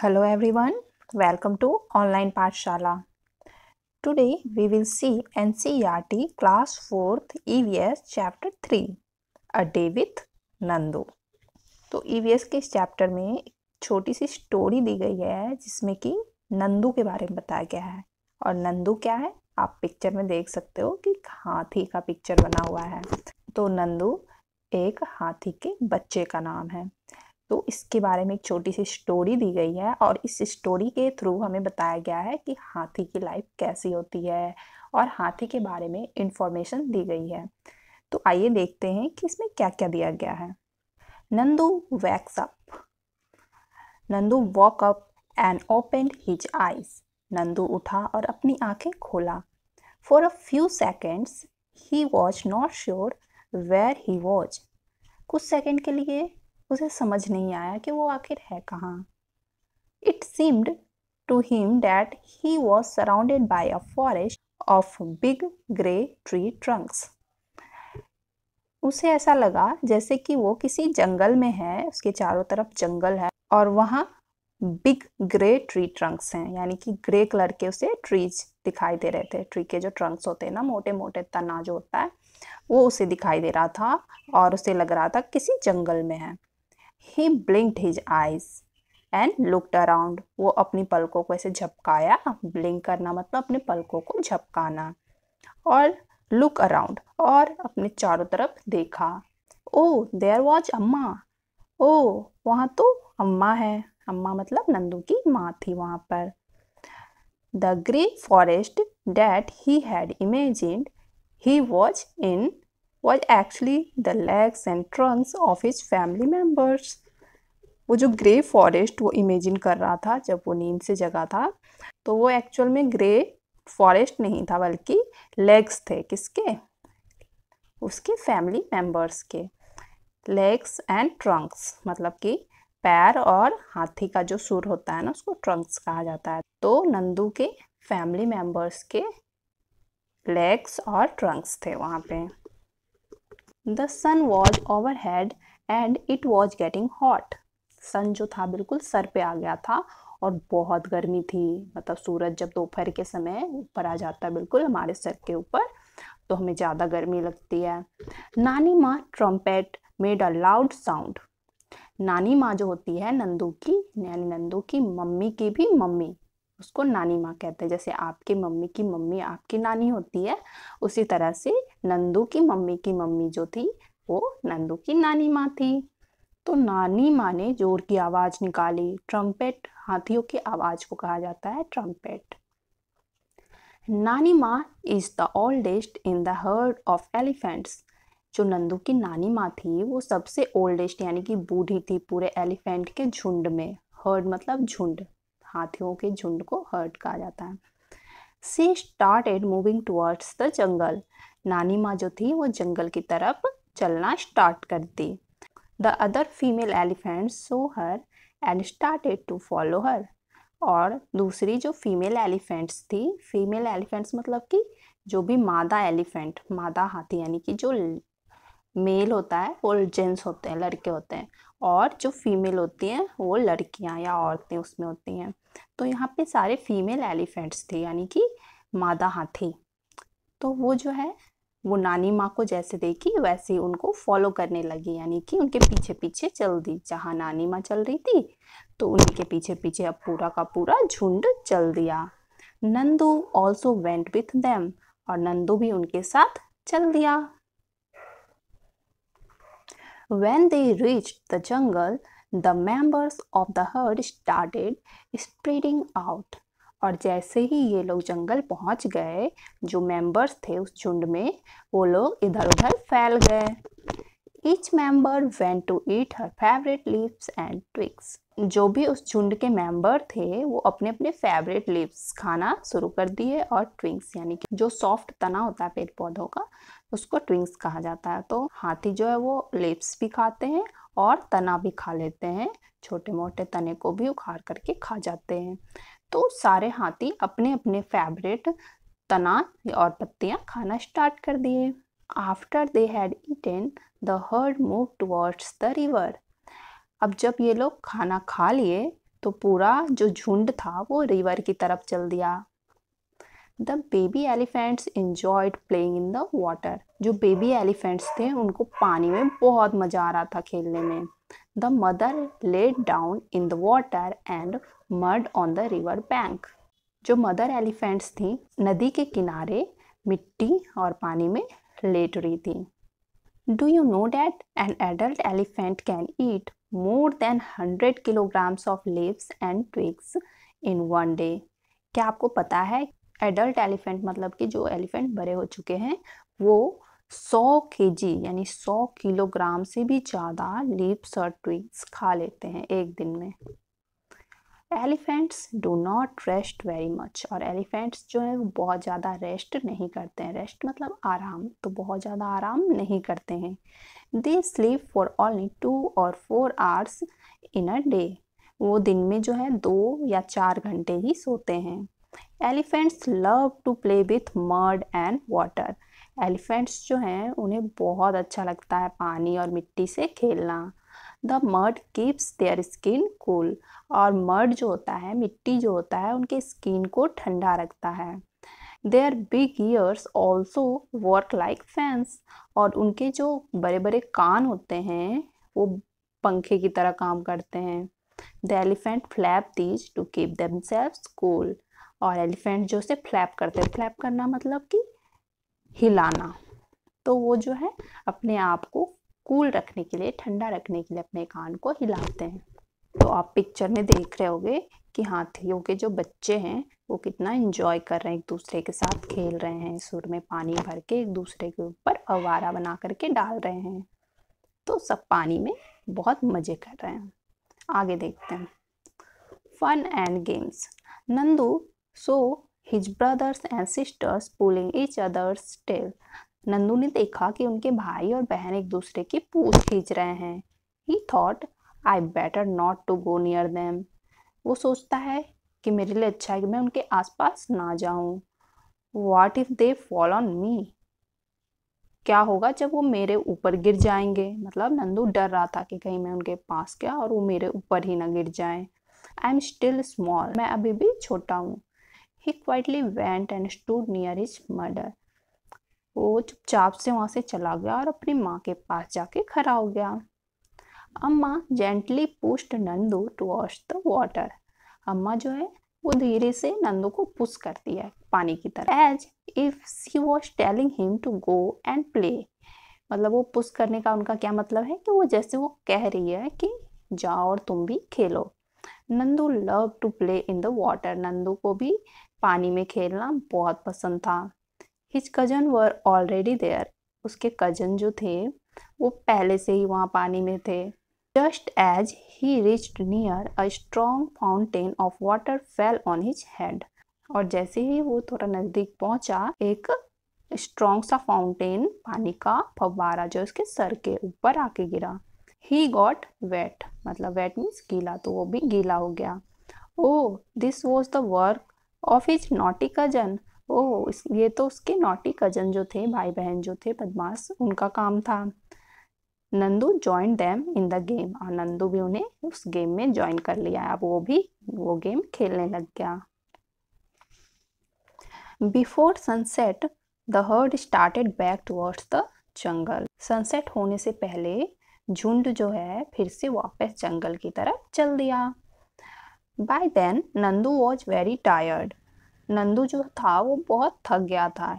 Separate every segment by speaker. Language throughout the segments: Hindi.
Speaker 1: Hello everyone, welcome to online Pathshala. Today we will see NCERT class 4th EVS chapter 3 A Day with Nando. तो EVS के इस चैप्टर में छोटी सी स्टोरी दी गई है जिसमें कि नंदू के बारे में बताया गया है और नंदू क्या है आप पिक्चर में देख सकते हो कि हाथी का पिक्चर बना हुआ है तो नंदू एक हाथी के बच्चे का नाम है तो इसके बारे में एक छोटी सी स्टोरी दी गई है और इस स्टोरी के थ्रू हमें बताया गया है कि हाथी की लाइफ कैसी होती है और हाथी के बारे में इंफॉर्मेशन दी गई है तो आइए देखते हैं कि इसमें क्या क्या दिया गया है Nandu wakes up Nandu woke up and open his eyes Nandu उठा और अपनी आंखें खोला for a few seconds he was not sure where he was कुछ सेकेंड के लिए उसे समझ नहीं आया कि वो आखिर है कहाँ it seemed to him that he was surrounded by a forest of big grey tree trunks उसे ऐसा लगा जैसे कि वो किसी जंगल में है उसके चारों तरफ जंगल है और वहाँ बिग ग्रे ट्री ट्रंक्स हैं यानी कि ग्रे कलर के उसे ट्रीज दिखाई दे रहे थे ट्री के जो ट्रंक्स होते हैं ना मोटे मोटे तना जो होता है वो उसे दिखाई दे रहा था और उसे लग रहा था किसी जंगल में है he blinked his eyes and looked around वो अपनी पलकों को ऐसे झपकाया ब्लिंक करना मतलब अपने पलकों को झपकाना और लुक अराउंड और अपने चारों तरफ देखा ओ देयर वॉज अम्मा ओ oh, वहाँ तो अम्मा है अम्मा मतलब नंदू की माँ थी वहाँ पर the grey forest that he had imagined he was in was actually the legs and trunks of his family members वो जो ग्रे फॉरेस्ट वो इमेजिन कर रहा था जब वो नींद से जगा था तो वो एक्चुअल में ग्रे फॉरेस्ट नहीं था बल्कि लेग्स थे किसके उसके फैमिली मेम्बर्स के लेग्स एंड ट्रंक्स मतलब कि पैर और हाथी का जो सुर होता है ना उसको ट्रंक्स कहा जाता है तो नंदू के फैमिली मेम्बर्स के लेग्स और ट्रंक्स थे वहाँ पे the sun was overhead and it was getting hot sun जो था बिल्कुल सर पे आ गया था और बहुत गर्मी थी मतलब सूरज जब दोपहर के समय ऊपर आ जाता है बिल्कुल हमारे सर के ऊपर तो हमें ज़्यादा गर्मी लगती है नानी माँ trumpet made a loud sound नानी माँ जो होती है नंदू की यानी नंदू की मम्मी की भी मम्मी उसको नानी माँ कहते हैं जैसे आपकी मम्मी की मम्मी आपकी नानी होती है उसी तरह से नंदू की मम्मी की मम्मी जो थी वो नंदू की नानी माँ थी तो नानी माँ ने जोर की आवाज़ निकाली ट्रम्पेट हाथियों की आवाज़ को कहा जाता है ट्रम्पेट नानी माँ is the oldest in the herd of elephants जो नंदू की नानी माँ थी वो सबसे ओल्डेस्ट यानी कि बूढ़ी थी पूरे एलिफेंट के झुंड में हर्ड मतलब झुंड हाथियों के झुंड को हर्ट कहा जाता है she started moving towards the jungle नानी माँ जो थी वो जंगल की तरफ चलना स्टार्ट कर दी the other female elephant saw her and started to follow her और दूसरी जो फीमेल एलिफेंट्स थी फीमेल एलिफेंट्स मतलब कि जो भी मादा एलिफेंट मादा हाथी यानी कि जो मेल होता है वो जेंट्स होते हैं लड़के होते हैं और जो फीमेल होती हैं वो लड़कियां या औरतें उसमें होती हैं तो यहाँ पे सारे फीमेल एलिफेंट्स थे यानी कि मादा हाथी तो वो जो है वो नानी माँ को जैसे देखी वैसे ही उनको फॉलो करने लगी यानी कि उनके पीछे पीछे चल दी जहाँ नानी माँ चल रही थी तो उन्हीं के पीछे पीछे अब पूरा का पूरा झुंड चल दिया Nandu also went with them और नंदू भी उनके साथ चल दिया When they reached the jungle, the members of the herd started spreading out. और जैसे ही ये लोग जंगल पहुंच गए जो मेंबर्स थे उस झुंड में वो लोग इधर उधर फैल गए each member went to eat her favourite leaves and twigs जो भी उस झुंड के मेंबर थे वो अपने अपने फेवरेट लीव्स खाना शुरू कर दिए और ट्विंग्स यानी कि जो सॉफ्ट तना होता है पेड़ पौधों का उसको ट्विंग्स कहा जाता है तो हाथी जो है वो लीव्स भी खाते हैं और तना भी खा लेते हैं छोटे मोटे तने को भी उखाड़ करके खा जाते हैं तो सारे हाथी अपने अपने फेवरेट तना और पत्तियाँ खाना स्टार्ट कर दिए after they had eaten the herd move towards the river अब जब ये लोग खाना खा लिए तो पूरा जो झुंड था वो रिवर की तरफ चल दिया the baby elephants enjoyed playing in the water जो बेबी एलिफेंट्स थे उनको पानी में बहुत मज़ा आ रहा था खेलने में the mother laid down in the water and mud on the river bank जो मदर एलिफेंट्स थी नदी के किनारे मिट्टी और पानी में लेट रही थी Do you know that an adult elephant can eat more than 100 kilograms of leaves and twigs in one day? क्या आपको पता है एडल्ट एलिफेंट मतलब कि जो एलिफेंट बड़े हो चुके हैं वो 100 के जी यानी 100 किलोग्राम से भी ज़्यादा लीप्स और ट्विग्स खा लेते हैं एक दिन में elephants do not rest very much और एलिफेंट्स जो है वो बहुत ज़्यादा रेस्ट नहीं करते हैं रेस्ट मतलब आराम तो बहुत ज़्यादा आराम नहीं करते हैं they sleep for only two और four hours in a day वो दिन में जो है दो या चार घंटे ही सोते हैं elephants love to play with mud and water elephants जो हैं उन्हें बहुत अच्छा लगता है पानी और मिट्टी से खेलना the mud keeps their skin cool और मर्ड जो होता है मिट्टी जो होता है उनके स्किन को ठंडा रखता है their big ears also work like fans और उनके जो बड़े बड़े कान होते हैं वो पंखे की तरह काम करते हैं the elephant flap these to keep themselves cool और एलिफेंट जो से फ्लैप करते हैं फ्लैप करना मतलब कि हिलाना तो वो जो है अपने आप को कूल रखने के लिए ठंडा रखने के लिए अपने कान को हिलाते हैं तो आप पिक्चर में देख रहे होंगे कि हाथियों के जो बच्चे हैं वो कितना इंजॉय कर रहे हैं एक दूसरे के साथ खेल रहे हैं सुर में पानी भर के एक दूसरे के ऊपर अवारा बना करके डाल रहे हैं तो सब पानी में बहुत मज़े कर रहे हैं आगे देखते हैं fun and games Nandu saw his brothers and sisters pulling each others tail Nandu ने देखा कि उनके भाई और बहन एक दूसरे की पूछ खींच रहे हैं he thought I better not to go near them वो सोचता है कि मेरे लिए अच्छा है कि मैं उनके आसपास ना जाऊं what if they fall on me क्या होगा जब वो मेरे ऊपर गिर जाएंगे मतलब नंदू डर रहा था कि कहीं मैं उनके पास गया और वो मेरे ऊपर ही ना गिर जाए आई एम स्टिल स्मॉल मैं अभी भी छोटा हूँ he quietly went and stood near his mother वो चुपचाप से वहाँ से चला गया और अपनी माँ के पास जाके खड़ा हो गया Amma gently pushed Nandu towards the water Amma जो है वो धीरे से नंदू को पुश करती है पानी की तरफ as if she was telling him to go and play मतलब वो पुश करने का उनका क्या मतलब है कि वो जैसे वो कह रही है कि जाओ और तुम भी खेलो Nandu love to play in the water Nandu को भी पानी में खेलना बहुत पसंद था his cousin were already there उसके कज़न जो थे वो पहले से ही वहाँ पानी में थे just as he reached near a strong fountain of water fell on his head और जैसे ही वो थोड़ा नज़दीक पहुँचा एक स्ट्रॉन्ग सा फाउंटेन पानी का फव्वारा जो उसके सर के ऊपर आके गिरा ही गॉट वेट मतलब वेट मीन्स गीला तो वो भी गीला हो गया oh this was the work of his naughty cousin oh ये तो उसके नोटी कजन जो थे भाई बहन जो थे बदमाश उनका काम था Nandu joined them in the game और नंदू भी उन्हें उस गेम में ज्वाइन कर लिया अब वो भी वो गेम खेलने लग गया before sunset the herd started back towards the jungle sunset होने से पहले झुंड जो है फिर से वापस जंगल की तरफ चल दिया by then Nandu was very tired Nandu जो था वो बहुत थक गया था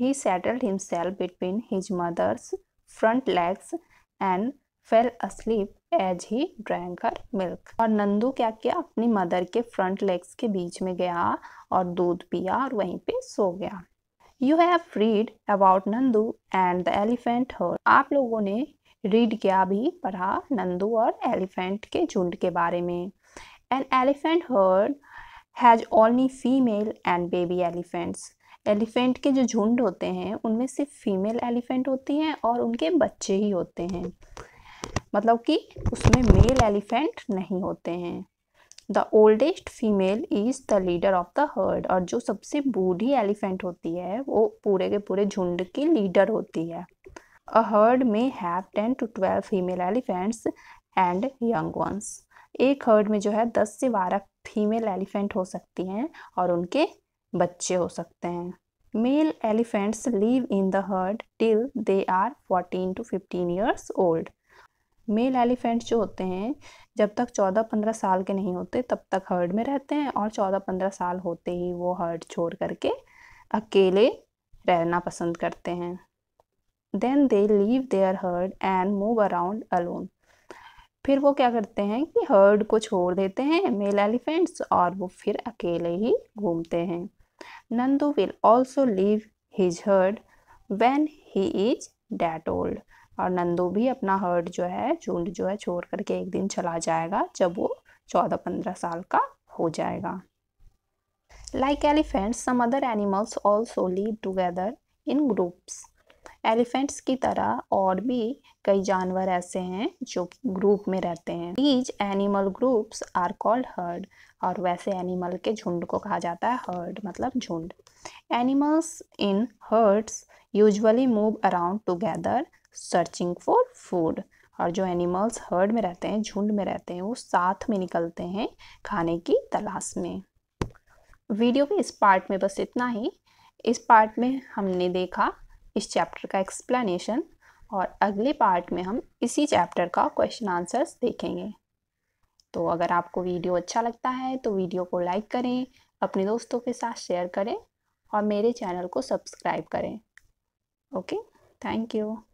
Speaker 1: he settled himself between his mother's front legs and fell asleep as he drank her milk और नंदू क्या किया अपनी मदर के फ्रंट लेग्स के बीच में गया और दूध पिया और वहीं पे सो गया you have read about Nandu and the elephant herd आप लोगों ने रीड क्या भी पढ़ा नंदू और एलिफेंट के झुंड के बारे में an elephant herd has only female and baby elephants elephant के जो झुंड होते हैं उनमें सिर्फ फीमेल एलिफेंट होती हैं और उनके बच्चे ही होते हैं मतलब कि उसमें मेल एलिफेंट नहीं होते हैं the oldest female is the leader of the herd और जो सबसे बूढ़ी एलिफेंट होती है वो पूरे के पूरे झुंड की लीडर होती है अ हर्ड में have ten to twelve female elephants and young ones एक हर्ड में जो है दस से बारह फीमेल एलिफेंट हो सकती हैं और उनके बच्चे हो सकते हैं male elephants live in the herd till they are fourteen to fifteen years old male elephant जो होते हैं जब तक चौदह पंद्रह साल के नहीं होते तब तक हर्ड में रहते हैं और चौदह पंद्रह साल होते ही वो हर्ड छोड़ करके अकेले रहना पसंद करते हैं then they leave their herd and move around alone फिर वो क्या करते हैं कि हर्ड को छोड़ देते हैं मेल एलिफेंट्स और वो फिर अकेले ही घूमते हैं Nandu will also leave his herd when he is that old और नंदू भी अपना हर्ड जो है झुंड जो है छोड़ करके एक दिन चला जाएगा जब वो चौदह पंद्रह साल का हो जाएगा like elephants some other animals also live together in groups elephants की तरह और भी कई जानवर ऐसे हैं जो ग्रुप में रहते हैं these animal groups are called herd और वैसे एनिमल के झुंड को कहा जाता है हर्ड मतलब झुंड animals in herds usually move around together searching for food और जो एनिमल्स हर्ड में रहते हैं झुंड में रहते हैं वो साथ में निकलते हैं खाने की तलाश में वीडियो के इस पार्ट में बस इतना ही इस पार्ट में हमने देखा इस चैप्टर का एक्सप्लेनेशन और अगले पार्ट में हम इसी चैप्टर का क्वेश्चन आंसर्स देखेंगे तो अगर आपको वीडियो अच्छा लगता है तो वीडियो को लाइक करें अपने दोस्तों के साथ शेयर करें और मेरे चैनल को सब्सक्राइब करें ओके थैंक यू